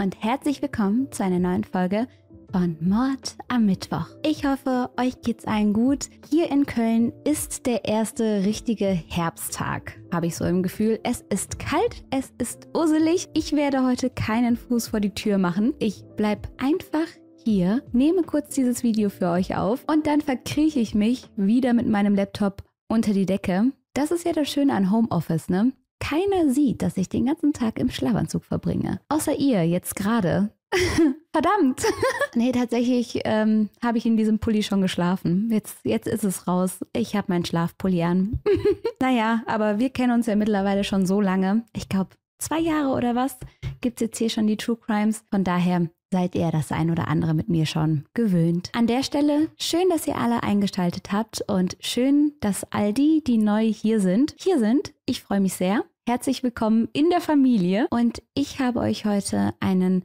und herzlich willkommen zu einer neuen Folge von Mord am Mittwoch. Ich hoffe, euch geht's allen gut. Hier in Köln ist der erste richtige Herbsttag, habe ich so im Gefühl. Es ist kalt, es ist uselig. Ich werde heute keinen Fuß vor die Tür machen. Ich bleib einfach hier, nehme kurz dieses Video für euch auf und dann verkrieche ich mich wieder mit meinem Laptop unter die Decke. Das ist ja das Schöne an Homeoffice, ne? keiner sieht, dass ich den ganzen Tag im Schlafanzug verbringe. Außer ihr jetzt gerade. Verdammt. nee, tatsächlich ähm, habe ich in diesem Pulli schon geschlafen. Jetzt, jetzt ist es raus. Ich habe meinen Schlafpulli an. naja, aber wir kennen uns ja mittlerweile schon so lange. Ich glaube, zwei Jahre oder was gibt es jetzt hier schon die True Crimes. Von daher seid ihr das ein oder andere mit mir schon gewöhnt. An der Stelle schön, dass ihr alle eingeschaltet habt und schön, dass all die, die neu hier sind, hier sind. Ich freue mich sehr. Herzlich willkommen in der Familie und ich habe euch heute einen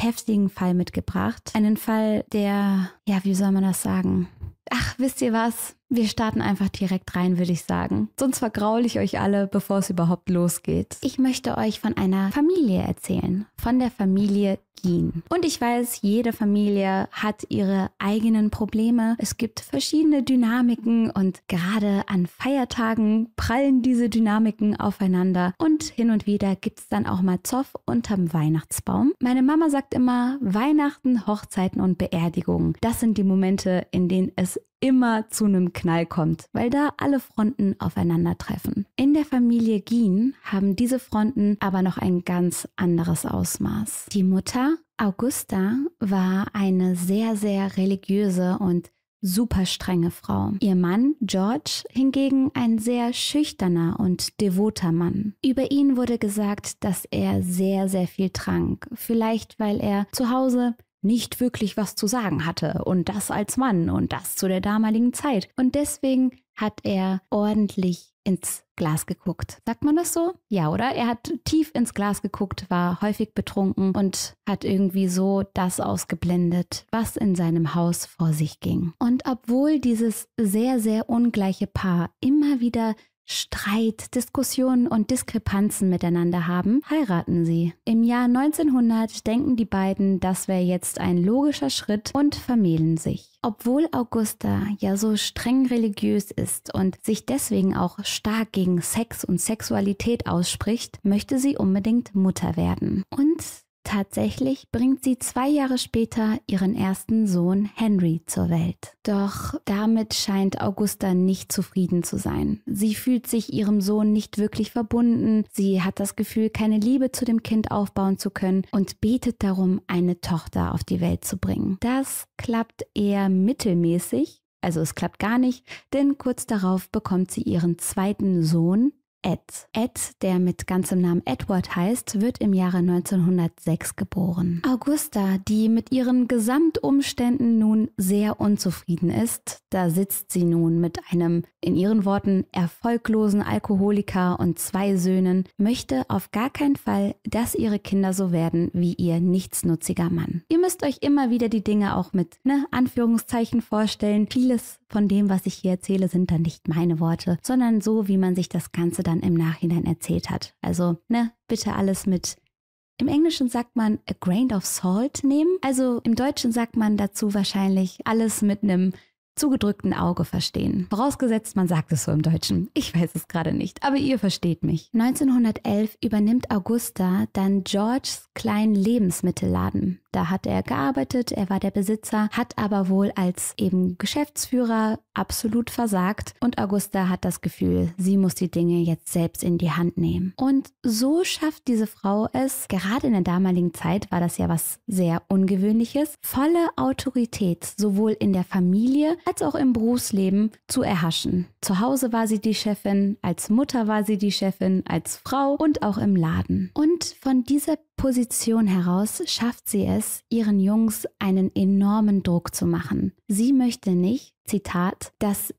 heftigen Fall mitgebracht. Einen Fall, der, ja, wie soll man das sagen? Ach, wisst ihr was? Wir starten einfach direkt rein, würde ich sagen. Sonst vergraule ich euch alle, bevor es überhaupt losgeht. Ich möchte euch von einer Familie erzählen. Von der Familie Gien. Und ich weiß, jede Familie hat ihre eigenen Probleme. Es gibt verschiedene Dynamiken und gerade an Feiertagen prallen diese Dynamiken aufeinander. Und hin und wieder gibt es dann auch mal Zoff unterm Weihnachtsbaum. Meine Mama sagt immer, Weihnachten, Hochzeiten und Beerdigungen. Das sind die Momente, in denen es immer zu einem Knall kommt, weil da alle Fronten aufeinandertreffen. In der Familie Gien haben diese Fronten aber noch ein ganz anderes Ausmaß. Die Mutter Augusta war eine sehr, sehr religiöse und super strenge Frau. Ihr Mann George hingegen ein sehr schüchterner und devoter Mann. Über ihn wurde gesagt, dass er sehr, sehr viel trank. Vielleicht weil er zu Hause nicht wirklich was zu sagen hatte und das als Mann und das zu der damaligen Zeit. Und deswegen hat er ordentlich ins Glas geguckt. Sagt man das so? Ja, oder? Er hat tief ins Glas geguckt, war häufig betrunken und hat irgendwie so das ausgeblendet, was in seinem Haus vor sich ging. Und obwohl dieses sehr, sehr ungleiche Paar immer wieder Streit, Diskussionen und Diskrepanzen miteinander haben, heiraten sie. Im Jahr 1900 denken die beiden, das wäre jetzt ein logischer Schritt und vermählen sich. Obwohl Augusta ja so streng religiös ist und sich deswegen auch stark gegen Sex und Sexualität ausspricht, möchte sie unbedingt Mutter werden. Und Tatsächlich bringt sie zwei Jahre später ihren ersten Sohn Henry zur Welt. Doch damit scheint Augusta nicht zufrieden zu sein. Sie fühlt sich ihrem Sohn nicht wirklich verbunden, sie hat das Gefühl, keine Liebe zu dem Kind aufbauen zu können und betet darum, eine Tochter auf die Welt zu bringen. Das klappt eher mittelmäßig also es klappt gar nicht, denn kurz darauf bekommt sie ihren zweiten Sohn, Ed. Ed, der mit ganzem Namen Edward heißt, wird im Jahre 1906 geboren. Augusta, die mit ihren Gesamtumständen nun sehr unzufrieden ist, da sitzt sie nun mit einem, in ihren Worten, erfolglosen Alkoholiker und zwei Söhnen, möchte auf gar keinen Fall, dass ihre Kinder so werden wie ihr nichtsnutziger Mann. Ihr müsst euch immer wieder die Dinge auch mit ne, Anführungszeichen vorstellen. Vieles von dem, was ich hier erzähle, sind dann nicht meine Worte, sondern so, wie man sich das Ganze dann im Nachhinein erzählt hat. Also, ne, bitte alles mit. Im Englischen sagt man a grain of salt nehmen. Also im Deutschen sagt man dazu wahrscheinlich alles mit einem zugedrückten Auge verstehen. Vorausgesetzt, man sagt es so im Deutschen. Ich weiß es gerade nicht, aber ihr versteht mich. 1911 übernimmt Augusta dann Georges kleinen Lebensmittelladen da hat er gearbeitet, er war der Besitzer, hat aber wohl als eben Geschäftsführer absolut versagt und Augusta hat das Gefühl, sie muss die Dinge jetzt selbst in die Hand nehmen. Und so schafft diese Frau es, gerade in der damaligen Zeit war das ja was sehr ungewöhnliches, volle Autorität sowohl in der Familie als auch im Berufsleben zu erhaschen. Zu Hause war sie die Chefin, als Mutter war sie die Chefin, als Frau und auch im Laden. Und von dieser Position heraus schafft sie es, ihren Jungs einen enormen Druck zu machen. Sie möchte nicht, Zitat, dass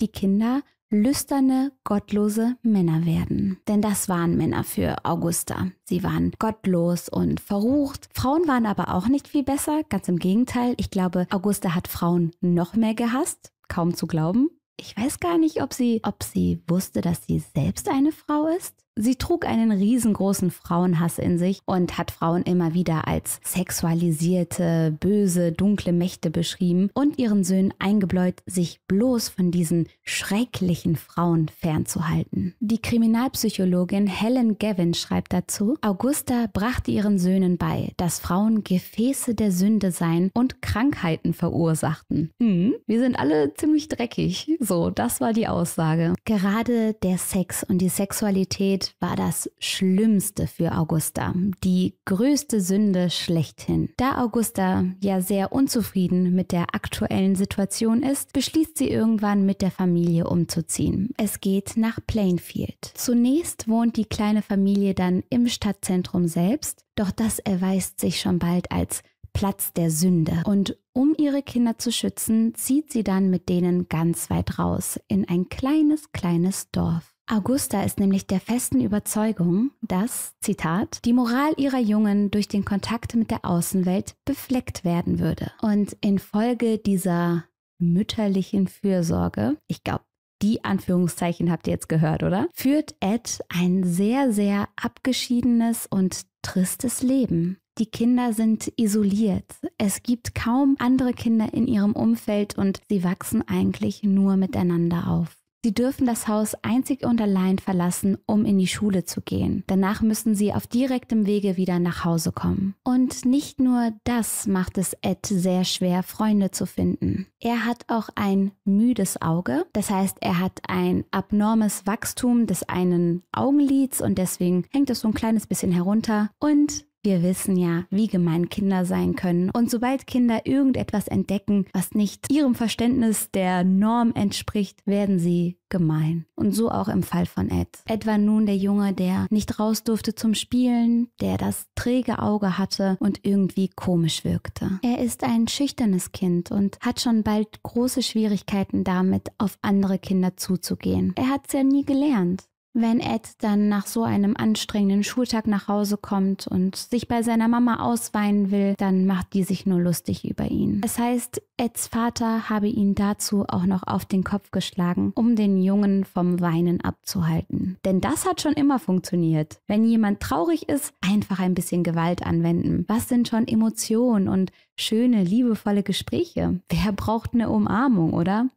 die Kinder lüsterne, gottlose Männer werden. Denn das waren Männer für Augusta. Sie waren gottlos und verrucht. Frauen waren aber auch nicht viel besser, ganz im Gegenteil. Ich glaube, Augusta hat Frauen noch mehr gehasst, kaum zu glauben. Ich weiß gar nicht, ob sie, ob sie wusste, dass sie selbst eine Frau ist. Sie trug einen riesengroßen Frauenhass in sich und hat Frauen immer wieder als sexualisierte, böse, dunkle Mächte beschrieben und ihren Söhnen eingebläut, sich bloß von diesen schrecklichen Frauen fernzuhalten. Die Kriminalpsychologin Helen Gavin schreibt dazu, Augusta brachte ihren Söhnen bei, dass Frauen Gefäße der Sünde seien und Krankheiten verursachten. Hm, wir sind alle ziemlich dreckig. So, das war die Aussage. Gerade der Sex und die Sexualität war das Schlimmste für Augusta, die größte Sünde schlechthin. Da Augusta ja sehr unzufrieden mit der aktuellen Situation ist, beschließt sie irgendwann mit der Familie umzuziehen. Es geht nach Plainfield. Zunächst wohnt die kleine Familie dann im Stadtzentrum selbst, doch das erweist sich schon bald als Platz der Sünde. Und um ihre Kinder zu schützen, zieht sie dann mit denen ganz weit raus in ein kleines, kleines Dorf. Augusta ist nämlich der festen Überzeugung, dass, Zitat, die Moral ihrer Jungen durch den Kontakt mit der Außenwelt befleckt werden würde. Und infolge dieser mütterlichen Fürsorge, ich glaube, die Anführungszeichen habt ihr jetzt gehört, oder? Führt Ed ein sehr, sehr abgeschiedenes und tristes Leben. Die Kinder sind isoliert. Es gibt kaum andere Kinder in ihrem Umfeld und sie wachsen eigentlich nur miteinander auf. Sie dürfen das Haus einzig und allein verlassen, um in die Schule zu gehen. Danach müssen sie auf direktem Wege wieder nach Hause kommen. Und nicht nur das macht es Ed sehr schwer, Freunde zu finden. Er hat auch ein müdes Auge, das heißt, er hat ein abnormes Wachstum des einen Augenlids und deswegen hängt es so ein kleines bisschen herunter und wir wissen ja, wie gemein Kinder sein können. Und sobald Kinder irgendetwas entdecken, was nicht ihrem Verständnis der Norm entspricht, werden sie gemein. Und so auch im Fall von Ed. Ed war nun der Junge, der nicht raus durfte zum Spielen, der das träge Auge hatte und irgendwie komisch wirkte. Er ist ein schüchternes Kind und hat schon bald große Schwierigkeiten damit, auf andere Kinder zuzugehen. Er hat es ja nie gelernt. Wenn Ed dann nach so einem anstrengenden Schultag nach Hause kommt und sich bei seiner Mama ausweinen will, dann macht die sich nur lustig über ihn. Es das heißt, Eds Vater habe ihn dazu auch noch auf den Kopf geschlagen, um den Jungen vom Weinen abzuhalten. Denn das hat schon immer funktioniert. Wenn jemand traurig ist, einfach ein bisschen Gewalt anwenden. Was sind schon Emotionen und schöne, liebevolle Gespräche? Wer braucht eine Umarmung, oder?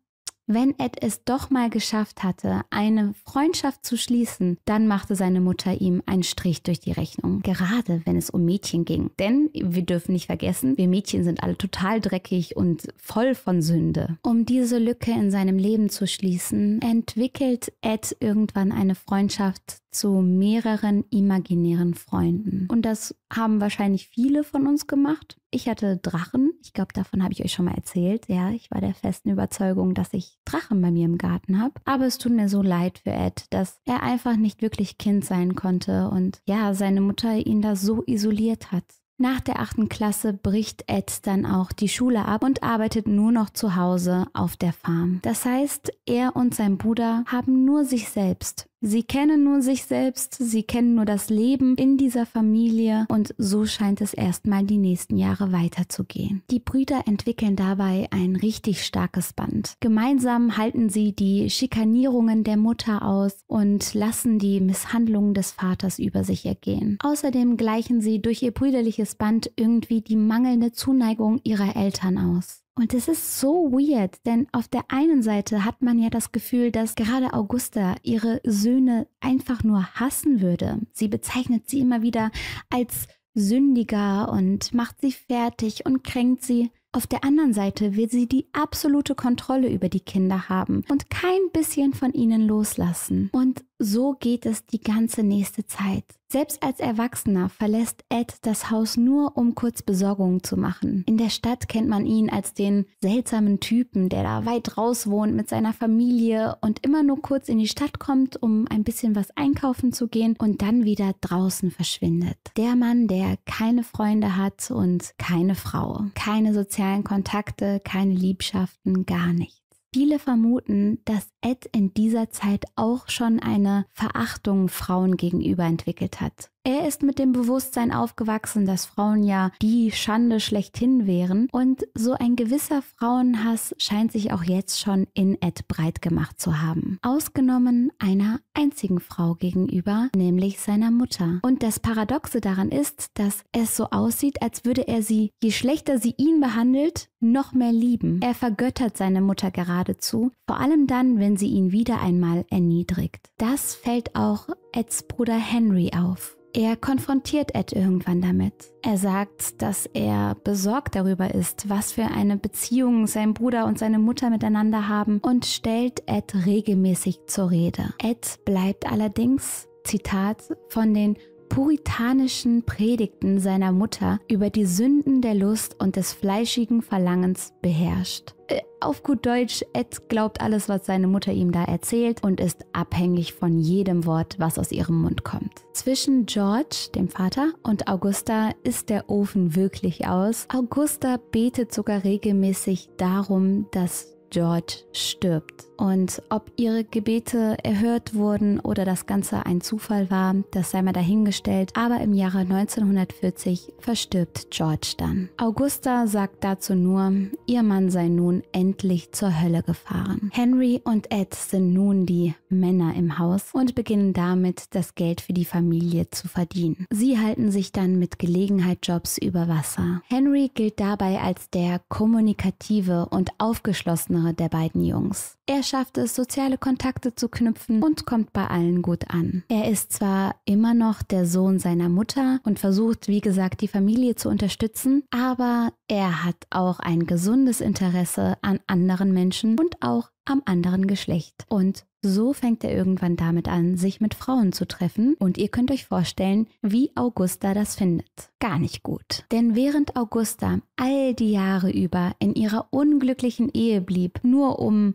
Wenn Ed es doch mal geschafft hatte, eine Freundschaft zu schließen, dann machte seine Mutter ihm einen Strich durch die Rechnung. Gerade wenn es um Mädchen ging. Denn wir dürfen nicht vergessen, wir Mädchen sind alle total dreckig und voll von Sünde. Um diese Lücke in seinem Leben zu schließen, entwickelt Ed irgendwann eine Freundschaft zu mehreren imaginären Freunden. Und das haben wahrscheinlich viele von uns gemacht. Ich hatte Drachen. Ich glaube, davon habe ich euch schon mal erzählt. Ja, ich war der festen Überzeugung, dass ich Drachen bei mir im Garten habe. Aber es tut mir so leid für Ed, dass er einfach nicht wirklich Kind sein konnte und ja, seine Mutter ihn da so isoliert hat. Nach der achten Klasse bricht Ed dann auch die Schule ab und arbeitet nur noch zu Hause auf der Farm. Das heißt, er und sein Bruder haben nur sich selbst Sie kennen nur sich selbst, sie kennen nur das Leben in dieser Familie und so scheint es erstmal die nächsten Jahre weiterzugehen. Die Brüder entwickeln dabei ein richtig starkes Band. Gemeinsam halten sie die Schikanierungen der Mutter aus und lassen die Misshandlungen des Vaters über sich ergehen. Außerdem gleichen sie durch ihr brüderliches Band irgendwie die mangelnde Zuneigung ihrer Eltern aus. Und es ist so weird, denn auf der einen Seite hat man ja das Gefühl, dass gerade Augusta ihre Söhne einfach nur hassen würde. Sie bezeichnet sie immer wieder als sündiger und macht sie fertig und kränkt sie. Auf der anderen Seite will sie die absolute Kontrolle über die Kinder haben und kein bisschen von ihnen loslassen. Und so geht es die ganze nächste Zeit. Selbst als Erwachsener verlässt Ed das Haus nur, um kurz Besorgungen zu machen. In der Stadt kennt man ihn als den seltsamen Typen, der da weit raus wohnt mit seiner Familie und immer nur kurz in die Stadt kommt, um ein bisschen was einkaufen zu gehen und dann wieder draußen verschwindet. Der Mann, der keine Freunde hat und keine Frau, keine sozialen Kontakte, keine Liebschaften, gar nichts. Viele vermuten, dass Ed in dieser Zeit auch schon eine Verachtung Frauen gegenüber entwickelt hat. Er ist mit dem Bewusstsein aufgewachsen, dass Frauen ja die Schande schlechthin wären und so ein gewisser Frauenhass scheint sich auch jetzt schon in Ed breit gemacht zu haben. Ausgenommen einer einzigen Frau gegenüber, nämlich seiner Mutter. Und das Paradoxe daran ist, dass es so aussieht, als würde er sie, je schlechter sie ihn behandelt, noch mehr lieben. Er vergöttert seine Mutter geradezu, vor allem dann, wenn sie ihn wieder einmal erniedrigt. Das fällt auch Eds Bruder Henry auf. Er konfrontiert Ed irgendwann damit. Er sagt, dass er besorgt darüber ist, was für eine Beziehung sein Bruder und seine Mutter miteinander haben und stellt Ed regelmäßig zur Rede. Ed bleibt allerdings, Zitat, von den puritanischen Predigten seiner Mutter über die Sünden der Lust und des fleischigen Verlangens beherrscht. Äh, auf gut Deutsch, Ed glaubt alles, was seine Mutter ihm da erzählt und ist abhängig von jedem Wort, was aus ihrem Mund kommt. Zwischen George, dem Vater, und Augusta ist der Ofen wirklich aus. Augusta betet sogar regelmäßig darum, dass George stirbt. Und ob ihre Gebete erhört wurden oder das Ganze ein Zufall war, das sei mal dahingestellt, aber im Jahre 1940 verstirbt George dann. Augusta sagt dazu nur, ihr Mann sei nun endlich zur Hölle gefahren. Henry und Ed sind nun die Männer im Haus und beginnen damit, das Geld für die Familie zu verdienen. Sie halten sich dann mit Gelegenheit Jobs über Wasser. Henry gilt dabei als der kommunikative und aufgeschlossene Partner der beiden Jungs. Er schafft es, soziale Kontakte zu knüpfen und kommt bei allen gut an. Er ist zwar immer noch der Sohn seiner Mutter und versucht, wie gesagt, die Familie zu unterstützen, aber er hat auch ein gesundes Interesse an anderen Menschen und auch am anderen Geschlecht. Und so fängt er irgendwann damit an, sich mit Frauen zu treffen und ihr könnt euch vorstellen, wie Augusta das findet. Gar nicht gut. Denn während Augusta all die Jahre über in ihrer unglücklichen Ehe blieb, nur um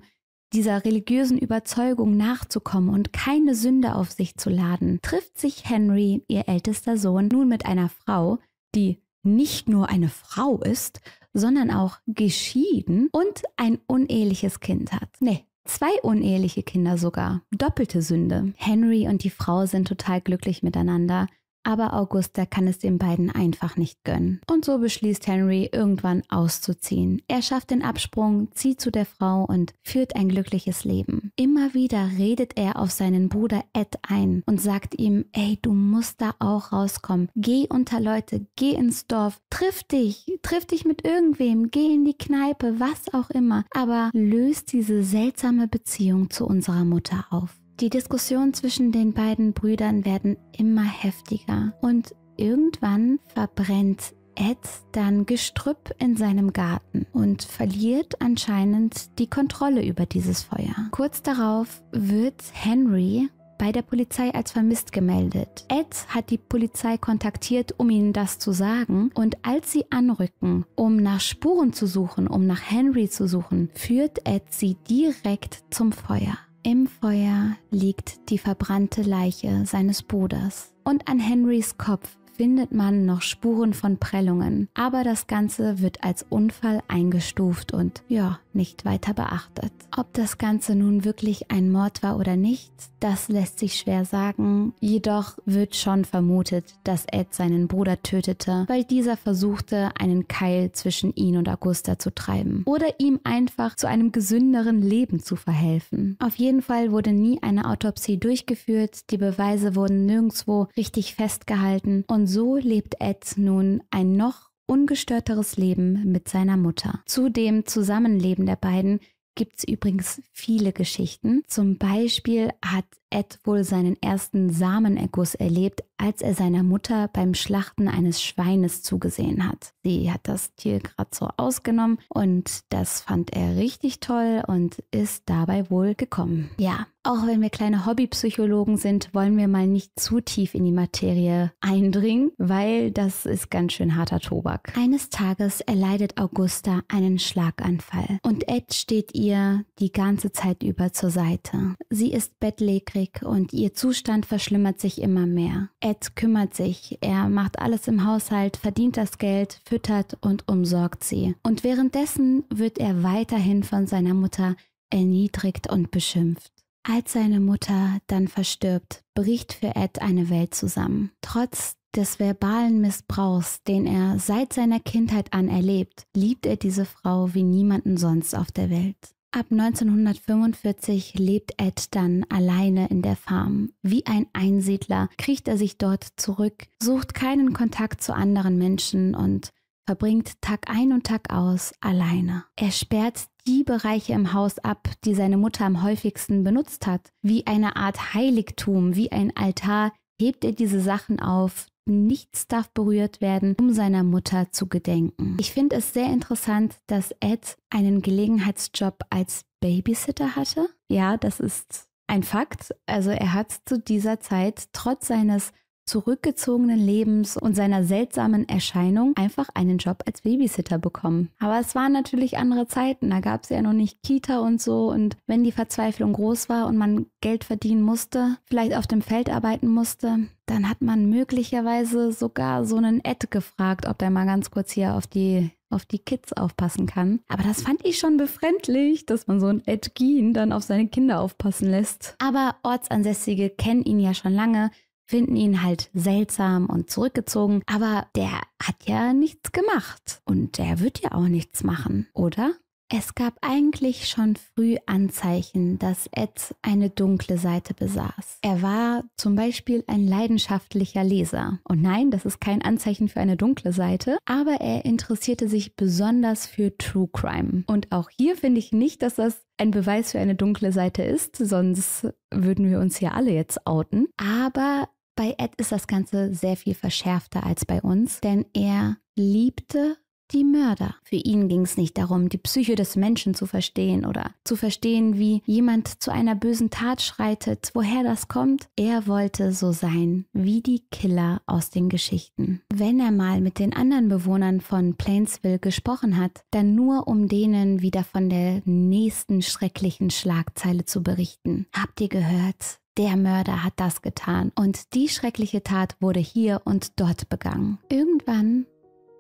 dieser religiösen Überzeugung nachzukommen und keine Sünde auf sich zu laden, trifft sich Henry, ihr ältester Sohn, nun mit einer Frau, die nicht nur eine Frau ist, sondern auch geschieden und ein uneheliches Kind hat. Nee, Zwei uneheliche Kinder sogar. Doppelte Sünde. Henry und die Frau sind total glücklich miteinander aber Augusta kann es den beiden einfach nicht gönnen. Und so beschließt Henry, irgendwann auszuziehen. Er schafft den Absprung, zieht zu der Frau und führt ein glückliches Leben. Immer wieder redet er auf seinen Bruder Ed ein und sagt ihm, ey, du musst da auch rauskommen. Geh unter Leute, geh ins Dorf, triff dich, triff dich mit irgendwem, geh in die Kneipe, was auch immer. Aber löst diese seltsame Beziehung zu unserer Mutter auf. Die Diskussionen zwischen den beiden Brüdern werden immer heftiger und irgendwann verbrennt Ed dann Gestrüpp in seinem Garten und verliert anscheinend die Kontrolle über dieses Feuer. Kurz darauf wird Henry bei der Polizei als vermisst gemeldet. Ed hat die Polizei kontaktiert, um ihnen das zu sagen, und als sie anrücken, um nach Spuren zu suchen, um nach Henry zu suchen, führt Ed sie direkt zum Feuer. Im Feuer liegt die verbrannte Leiche seines Bruders und an Henrys Kopf findet man noch Spuren von Prellungen, aber das Ganze wird als Unfall eingestuft und ja, nicht weiter beachtet. Ob das Ganze nun wirklich ein Mord war oder nicht, das lässt sich schwer sagen, jedoch wird schon vermutet, dass Ed seinen Bruder tötete, weil dieser versuchte, einen Keil zwischen ihn und Augusta zu treiben oder ihm einfach zu einem gesünderen Leben zu verhelfen. Auf jeden Fall wurde nie eine Autopsie durchgeführt, die Beweise wurden nirgendwo richtig festgehalten und so lebt Ed nun ein noch ungestörteres Leben mit seiner Mutter. Zu dem Zusammenleben der beiden gibt es übrigens viele Geschichten. Zum Beispiel hat Ed wohl seinen ersten Samenerguss erlebt, als er seiner Mutter beim Schlachten eines Schweines zugesehen hat. Sie hat das Tier gerade so ausgenommen und das fand er richtig toll und ist dabei wohl gekommen. Ja, auch wenn wir kleine Hobbypsychologen sind, wollen wir mal nicht zu tief in die Materie eindringen, weil das ist ganz schön harter Tobak. Eines Tages erleidet Augusta einen Schlaganfall und Ed steht ihr die ganze Zeit über zur Seite. Sie ist bettlägerig und ihr Zustand verschlimmert sich immer mehr. Ed Ed kümmert sich, er macht alles im Haushalt, verdient das Geld, füttert und umsorgt sie. Und währenddessen wird er weiterhin von seiner Mutter erniedrigt und beschimpft. Als seine Mutter dann verstirbt, bricht für Ed eine Welt zusammen. Trotz des verbalen Missbrauchs, den er seit seiner Kindheit an erlebt, liebt er diese Frau wie niemanden sonst auf der Welt. Ab 1945 lebt Ed dann alleine in der Farm. Wie ein Einsiedler kriecht er sich dort zurück, sucht keinen Kontakt zu anderen Menschen und verbringt Tag ein und Tag aus alleine. Er sperrt die Bereiche im Haus ab, die seine Mutter am häufigsten benutzt hat. Wie eine Art Heiligtum, wie ein Altar hebt er diese Sachen auf, Nichts darf berührt werden, um seiner Mutter zu gedenken. Ich finde es sehr interessant, dass Ed einen Gelegenheitsjob als Babysitter hatte. Ja, das ist ein Fakt. Also er hat zu dieser Zeit trotz seines zurückgezogenen Lebens und seiner seltsamen Erscheinung einfach einen Job als Babysitter bekommen. Aber es waren natürlich andere Zeiten, da gab es ja noch nicht Kita und so und wenn die Verzweiflung groß war und man Geld verdienen musste, vielleicht auf dem Feld arbeiten musste, dann hat man möglicherweise sogar so einen Ed gefragt, ob der mal ganz kurz hier auf die auf die Kids aufpassen kann. Aber das fand ich schon befremdlich, dass man so einen Edgin dann auf seine Kinder aufpassen lässt. Aber Ortsansässige kennen ihn ja schon lange, finden ihn halt seltsam und zurückgezogen, aber der hat ja nichts gemacht und der wird ja auch nichts machen, oder? Es gab eigentlich schon früh Anzeichen, dass Ed eine dunkle Seite besaß. Er war zum Beispiel ein leidenschaftlicher Leser. Und nein, das ist kein Anzeichen für eine dunkle Seite, aber er interessierte sich besonders für True Crime. Und auch hier finde ich nicht, dass das ein Beweis für eine dunkle Seite ist, sonst würden wir uns hier alle jetzt outen. Aber bei Ed ist das Ganze sehr viel verschärfter als bei uns, denn er liebte die Mörder. Für ihn ging es nicht darum, die Psyche des Menschen zu verstehen oder zu verstehen, wie jemand zu einer bösen Tat schreitet, woher das kommt. Er wollte so sein wie die Killer aus den Geschichten. Wenn er mal mit den anderen Bewohnern von Plainsville gesprochen hat, dann nur um denen wieder von der nächsten schrecklichen Schlagzeile zu berichten. Habt ihr gehört? der Mörder hat das getan und die schreckliche Tat wurde hier und dort begangen. Irgendwann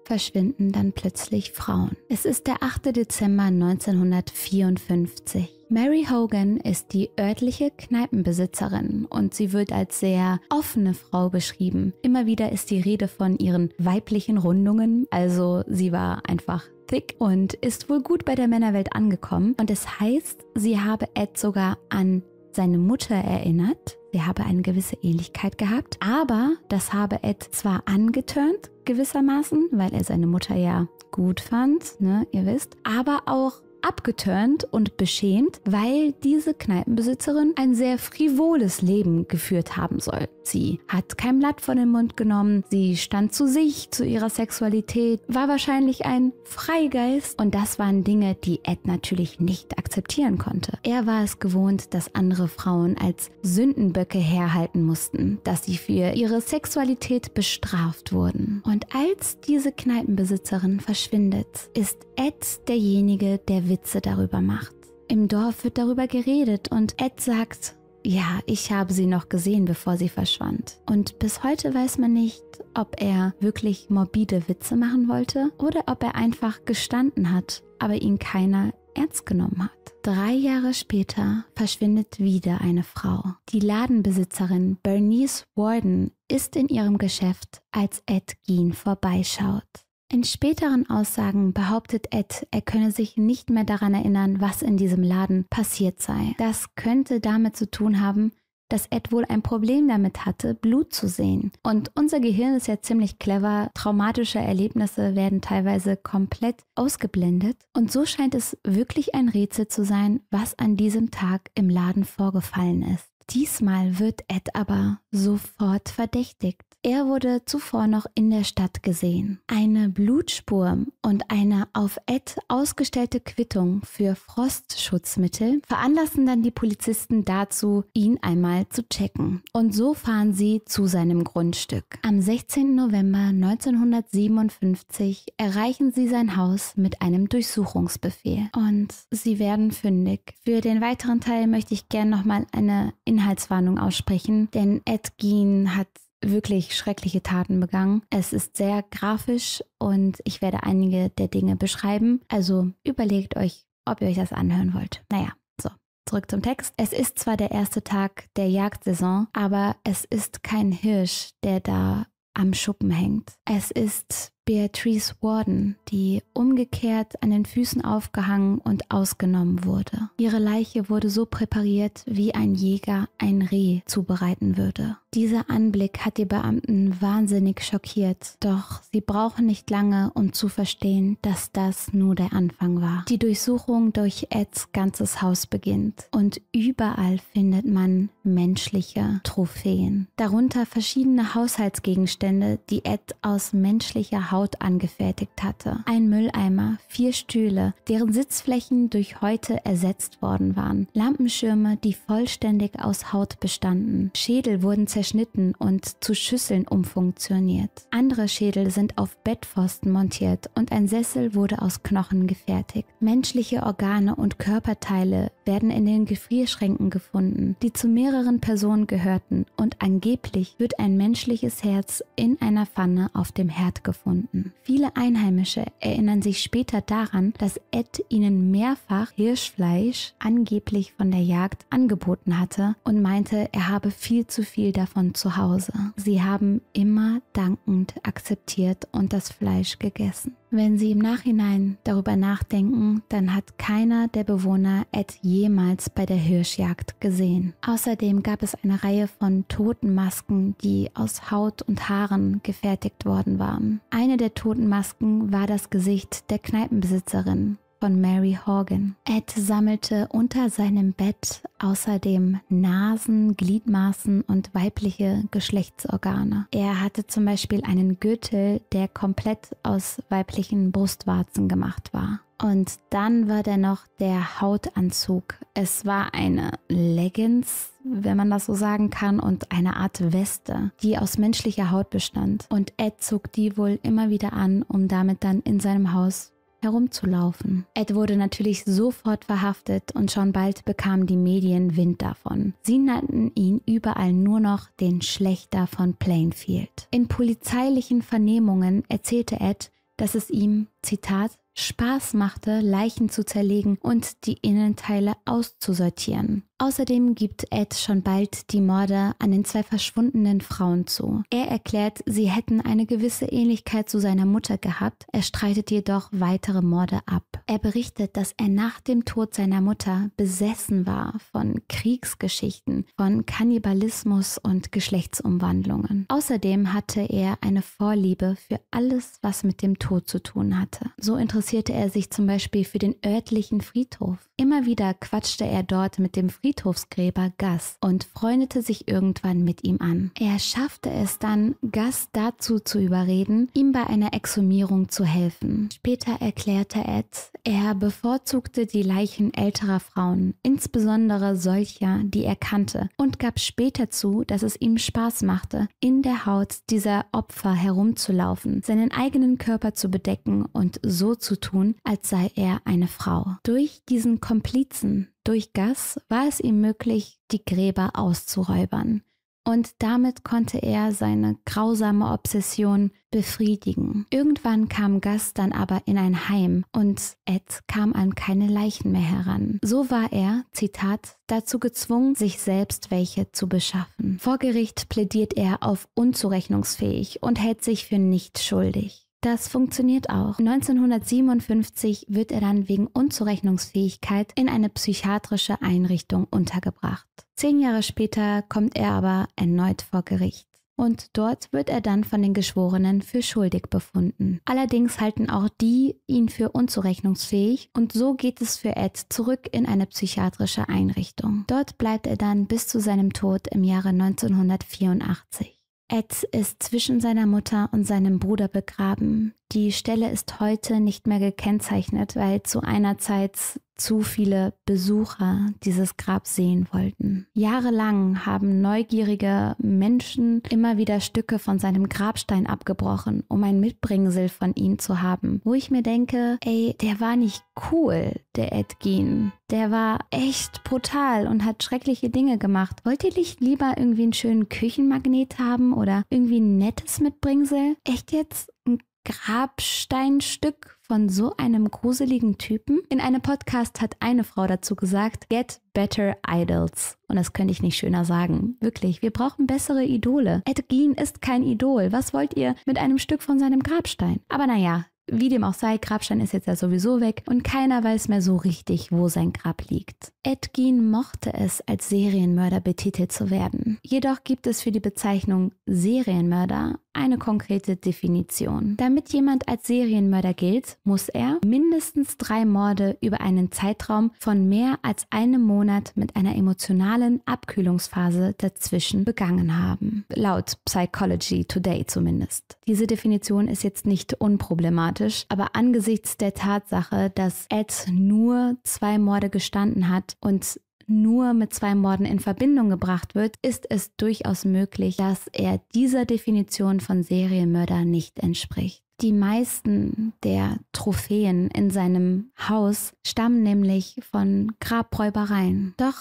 verschwinden dann plötzlich Frauen. Es ist der 8. Dezember 1954. Mary Hogan ist die örtliche Kneipenbesitzerin und sie wird als sehr offene Frau beschrieben. Immer wieder ist die Rede von ihren weiblichen Rundungen, also sie war einfach thick und ist wohl gut bei der Männerwelt angekommen und es heißt, sie habe Ed sogar an seine Mutter erinnert, sie habe eine gewisse Ähnlichkeit gehabt, aber das habe Ed zwar angeturnt, gewissermaßen, weil er seine Mutter ja gut fand, ne, ihr wisst, aber auch abgeturnt und beschämt, weil diese Kneipenbesitzerin ein sehr frivoles Leben geführt haben soll. Sie hat kein Blatt vor den Mund genommen, sie stand zu sich, zu ihrer Sexualität, war wahrscheinlich ein Freigeist und das waren Dinge, die Ed natürlich nicht akzeptieren konnte. Er war es gewohnt, dass andere Frauen als Sündenböcke herhalten mussten, dass sie für ihre Sexualität bestraft wurden. Und als diese Kneipenbesitzerin verschwindet, ist Ed derjenige, der Witze darüber macht. Im Dorf wird darüber geredet und Ed sagt, ja, ich habe sie noch gesehen, bevor sie verschwand. Und bis heute weiß man nicht, ob er wirklich morbide Witze machen wollte oder ob er einfach gestanden hat, aber ihn keiner ernst genommen hat. Drei Jahre später verschwindet wieder eine Frau. Die Ladenbesitzerin Bernice Warden ist in ihrem Geschäft, als Ed Gein vorbeischaut. In späteren Aussagen behauptet Ed, er könne sich nicht mehr daran erinnern, was in diesem Laden passiert sei. Das könnte damit zu tun haben, dass Ed wohl ein Problem damit hatte, Blut zu sehen. Und unser Gehirn ist ja ziemlich clever. Traumatische Erlebnisse werden teilweise komplett ausgeblendet. Und so scheint es wirklich ein Rätsel zu sein, was an diesem Tag im Laden vorgefallen ist. Diesmal wird Ed aber sofort verdächtigt. Er wurde zuvor noch in der Stadt gesehen. Eine Blutspur und eine auf Ed ausgestellte Quittung für Frostschutzmittel veranlassen dann die Polizisten dazu, ihn einmal zu checken. Und so fahren sie zu seinem Grundstück. Am 16. November 1957 erreichen sie sein Haus mit einem Durchsuchungsbefehl und sie werden fündig. Für den weiteren Teil möchte ich gerne nochmal eine Inhaltsangabe Inhaltswarnung aussprechen, denn Ed Gein hat wirklich schreckliche Taten begangen. Es ist sehr grafisch und ich werde einige der Dinge beschreiben. Also überlegt euch, ob ihr euch das anhören wollt. Naja, so. Zurück zum Text. Es ist zwar der erste Tag der Jagdsaison, aber es ist kein Hirsch, der da am Schuppen hängt. Es ist Beatrice Warden, die umgekehrt an den Füßen aufgehangen und ausgenommen wurde. Ihre Leiche wurde so präpariert, wie ein Jäger ein Reh zubereiten würde. Dieser Anblick hat die Beamten wahnsinnig schockiert, doch sie brauchen nicht lange, um zu verstehen, dass das nur der Anfang war. Die Durchsuchung durch Eds ganzes Haus beginnt und überall findet man menschliche Trophäen, darunter verschiedene Haushaltsgegenstände, die Ed aus menschlicher Haut angefertigt hatte, ein Mülleimer, vier Stühle, deren Sitzflächen durch Häute ersetzt worden waren, Lampenschirme, die vollständig aus Haut bestanden, Schädel wurden zerschnitten und zu Schüsseln umfunktioniert. Andere Schädel sind auf Bettpfosten montiert und ein Sessel wurde aus Knochen gefertigt. Menschliche Organe und Körperteile werden in den Gefrierschränken gefunden, die zu mehreren Personen gehörten und angeblich wird ein menschliches Herz in einer Pfanne auf dem Herd gefunden finden. Viele Einheimische erinnern sich später daran, dass Ed ihnen mehrfach Hirschfleisch angeblich von der Jagd angeboten hatte und meinte, er habe viel zu viel davon zu Hause. Sie haben immer dankend akzeptiert und das Fleisch gegessen. Wenn Sie im Nachhinein darüber nachdenken, dann hat keiner der Bewohner Ed jemals bei der Hirschjagd gesehen. Außerdem gab es eine Reihe von Totenmasken, die aus Haut und Haaren gefertigt worden waren. Eine der Totenmasken war das Gesicht der Kneipenbesitzerin von Mary Horgan. Ed sammelte unter seinem Bett außerdem Nasen, Gliedmaßen und weibliche Geschlechtsorgane. Er hatte zum Beispiel einen Gürtel, der komplett aus weiblichen Brustwarzen gemacht war. Und dann war da noch der Hautanzug. Es war eine Leggings, wenn man das so sagen kann, und eine Art Weste, die aus menschlicher Haut bestand. Und Ed zog die wohl immer wieder an, um damit dann in seinem Haus herumzulaufen. Ed wurde natürlich sofort verhaftet und schon bald bekamen die Medien Wind davon. Sie nannten ihn überall nur noch den Schlechter von Plainfield. In polizeilichen Vernehmungen erzählte Ed, dass es ihm, Zitat, Spaß machte, Leichen zu zerlegen und die Innenteile auszusortieren. Außerdem gibt Ed schon bald die Morde an den zwei verschwundenen Frauen zu. Er erklärt, sie hätten eine gewisse Ähnlichkeit zu seiner Mutter gehabt, er streitet jedoch weitere Morde ab. Er berichtet, dass er nach dem Tod seiner Mutter besessen war von Kriegsgeschichten, von Kannibalismus und Geschlechtsumwandlungen. Außerdem hatte er eine Vorliebe für alles, was mit dem Tod zu tun hatte. So interessierte er sich zum Beispiel für den örtlichen Friedhof. Immer wieder quatschte er dort mit dem Friedhofsgräber Gas und freundete sich irgendwann mit ihm an. Er schaffte es dann, Gas dazu zu überreden, ihm bei einer Exhumierung zu helfen. Später erklärte Ed, er bevorzugte die Leichen älterer Frauen, insbesondere solcher, die er kannte, und gab später zu, dass es ihm Spaß machte, in der Haut dieser Opfer herumzulaufen, seinen eigenen Körper zu bedecken und so zu tun, als sei er eine Frau. Durch diesen Komplizen, durch Gas, war es ihm möglich, die Gräber auszuräubern und damit konnte er seine grausame Obsession befriedigen. Irgendwann kam Gus dann aber in ein Heim und Ed kam an keine Leichen mehr heran. So war er, Zitat, dazu gezwungen, sich selbst welche zu beschaffen. Vor Gericht plädiert er auf unzurechnungsfähig und hält sich für nicht schuldig. Das funktioniert auch. 1957 wird er dann wegen Unzurechnungsfähigkeit in eine psychiatrische Einrichtung untergebracht. Zehn Jahre später kommt er aber erneut vor Gericht. Und dort wird er dann von den Geschworenen für schuldig befunden. Allerdings halten auch die ihn für unzurechnungsfähig und so geht es für Ed zurück in eine psychiatrische Einrichtung. Dort bleibt er dann bis zu seinem Tod im Jahre 1984. Ed ist zwischen seiner Mutter und seinem Bruder begraben, die Stelle ist heute nicht mehr gekennzeichnet, weil zu einer Zeit zu viele Besucher dieses Grab sehen wollten. Jahrelang haben neugierige Menschen immer wieder Stücke von seinem Grabstein abgebrochen, um ein Mitbringsel von ihm zu haben. Wo ich mir denke, ey, der war nicht cool, der Edgin. Der war echt brutal und hat schreckliche Dinge gemacht. Wollt ihr nicht lieber irgendwie einen schönen Küchenmagnet haben oder irgendwie ein nettes Mitbringsel? Echt jetzt? Ein Grabsteinstück von so einem gruseligen Typen. In einem Podcast hat eine Frau dazu gesagt, get better idols. Und das könnte ich nicht schöner sagen. Wirklich, wir brauchen bessere Idole. Ed Gein ist kein Idol. Was wollt ihr mit einem Stück von seinem Grabstein? Aber naja, wie dem auch sei, Grabstein ist jetzt ja sowieso weg und keiner weiß mehr so richtig, wo sein Grab liegt. Edgin mochte es, als Serienmörder betitelt zu werden. Jedoch gibt es für die Bezeichnung Serienmörder eine konkrete Definition. Damit jemand als Serienmörder gilt, muss er mindestens drei Morde über einen Zeitraum von mehr als einem Monat mit einer emotionalen Abkühlungsphase dazwischen begangen haben. Laut Psychology Today zumindest. Diese Definition ist jetzt nicht unproblematisch problematisch, aber angesichts der Tatsache, dass Ed nur zwei Morde gestanden hat und nur mit zwei Morden in Verbindung gebracht wird, ist es durchaus möglich, dass er dieser Definition von Serienmörder nicht entspricht. Die meisten der Trophäen in seinem Haus stammen nämlich von Grabräubereien. Doch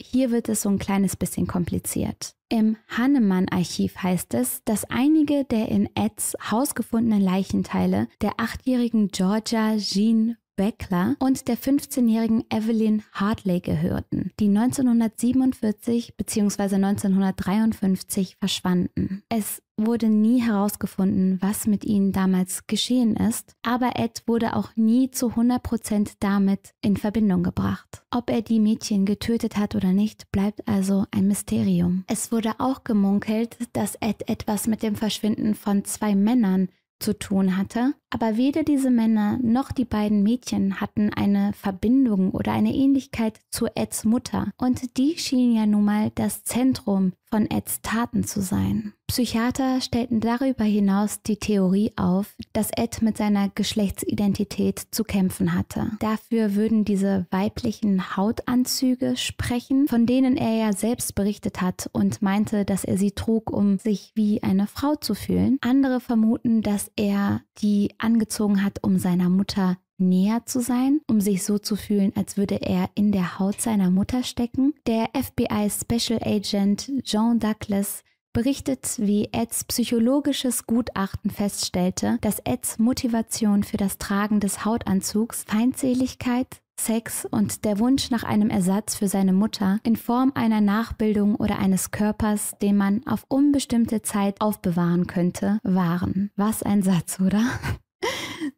hier wird es so ein kleines bisschen kompliziert. Im Hannemann-Archiv heißt es, dass einige der in Eds Haus gefundenen Leichenteile der achtjährigen Georgia Jean Beckler und der 15-jährigen Evelyn Hartley gehörten, die 1947 bzw. 1953 verschwanden. Es wurde nie herausgefunden, was mit ihnen damals geschehen ist, aber Ed wurde auch nie zu 100% damit in Verbindung gebracht. Ob er die Mädchen getötet hat oder nicht, bleibt also ein Mysterium. Es wurde auch gemunkelt, dass Ed etwas mit dem Verschwinden von zwei Männern zu tun hatte, aber weder diese Männer noch die beiden Mädchen hatten eine Verbindung oder eine Ähnlichkeit zu Eds Mutter. Und die schien ja nun mal das Zentrum von Eds Taten zu sein. Psychiater stellten darüber hinaus die Theorie auf, dass Ed mit seiner Geschlechtsidentität zu kämpfen hatte. Dafür würden diese weiblichen Hautanzüge sprechen, von denen er ja selbst berichtet hat und meinte, dass er sie trug, um sich wie eine Frau zu fühlen. Andere vermuten, dass er die angezogen hat, um seiner Mutter näher zu sein, um sich so zu fühlen, als würde er in der Haut seiner Mutter stecken. Der FBI Special Agent John Douglas berichtet, wie Eds psychologisches Gutachten feststellte, dass Eds Motivation für das Tragen des Hautanzugs Feindseligkeit, Sex und der Wunsch nach einem Ersatz für seine Mutter in Form einer Nachbildung oder eines Körpers, den man auf unbestimmte Zeit aufbewahren könnte, waren. Was ein Satz, oder?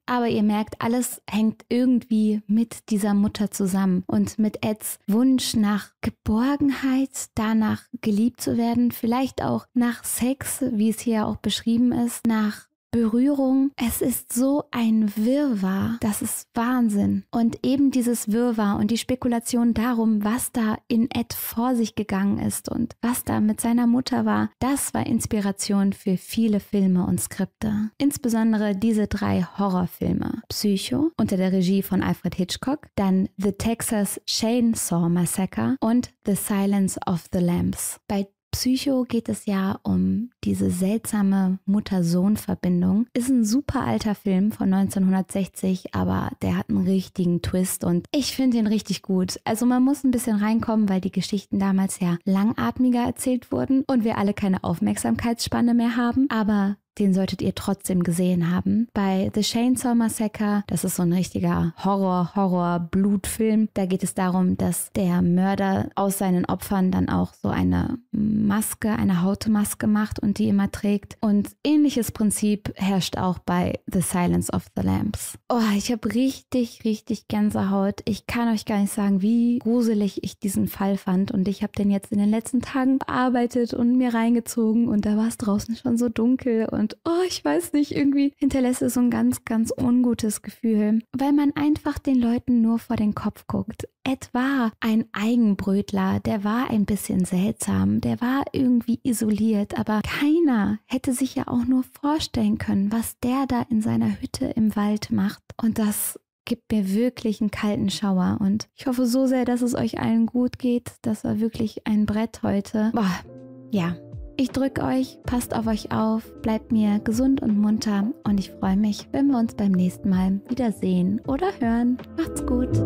Aber ihr merkt, alles hängt irgendwie mit dieser Mutter zusammen und mit Eds Wunsch nach Geborgenheit, danach geliebt zu werden, vielleicht auch nach Sex, wie es hier auch beschrieben ist, nach Berührung. Es ist so ein Wirrwarr. Das ist Wahnsinn. Und eben dieses Wirrwarr und die Spekulation darum, was da in Ed vor sich gegangen ist und was da mit seiner Mutter war, das war Inspiration für viele Filme und Skripte. Insbesondere diese drei Horrorfilme. Psycho unter der Regie von Alfred Hitchcock, dann The Texas Chainsaw Massacre und The Silence of the Lambs. Bei Psycho geht es ja um diese seltsame Mutter-Sohn-Verbindung. Ist ein super alter Film von 1960, aber der hat einen richtigen Twist und ich finde ihn richtig gut. Also man muss ein bisschen reinkommen, weil die Geschichten damals ja langatmiger erzählt wurden und wir alle keine Aufmerksamkeitsspanne mehr haben. Aber den solltet ihr trotzdem gesehen haben. Bei The Chainsaw Massacre, das ist so ein richtiger Horror, Horror, Blutfilm, da geht es darum, dass der Mörder aus seinen Opfern dann auch so eine Maske, eine Hautmaske macht und die immer trägt. Und ähnliches Prinzip herrscht auch bei The Silence of the Lambs. Oh, ich habe richtig, richtig Gänsehaut. Ich kann euch gar nicht sagen, wie gruselig ich diesen Fall fand. Und ich habe den jetzt in den letzten Tagen bearbeitet und mir reingezogen und da war es draußen schon so dunkel und und oh, ich weiß nicht, irgendwie hinterlässt es so ein ganz, ganz ungutes Gefühl, weil man einfach den Leuten nur vor den Kopf guckt. Etwa ein Eigenbrötler, der war ein bisschen seltsam, der war irgendwie isoliert, aber keiner hätte sich ja auch nur vorstellen können, was der da in seiner Hütte im Wald macht. Und das gibt mir wirklich einen kalten Schauer und ich hoffe so sehr, dass es euch allen gut geht. Das war wirklich ein Brett heute. Boah, ja. Ich drücke euch, passt auf euch auf, bleibt mir gesund und munter und ich freue mich, wenn wir uns beim nächsten Mal wiedersehen oder hören. Macht's gut!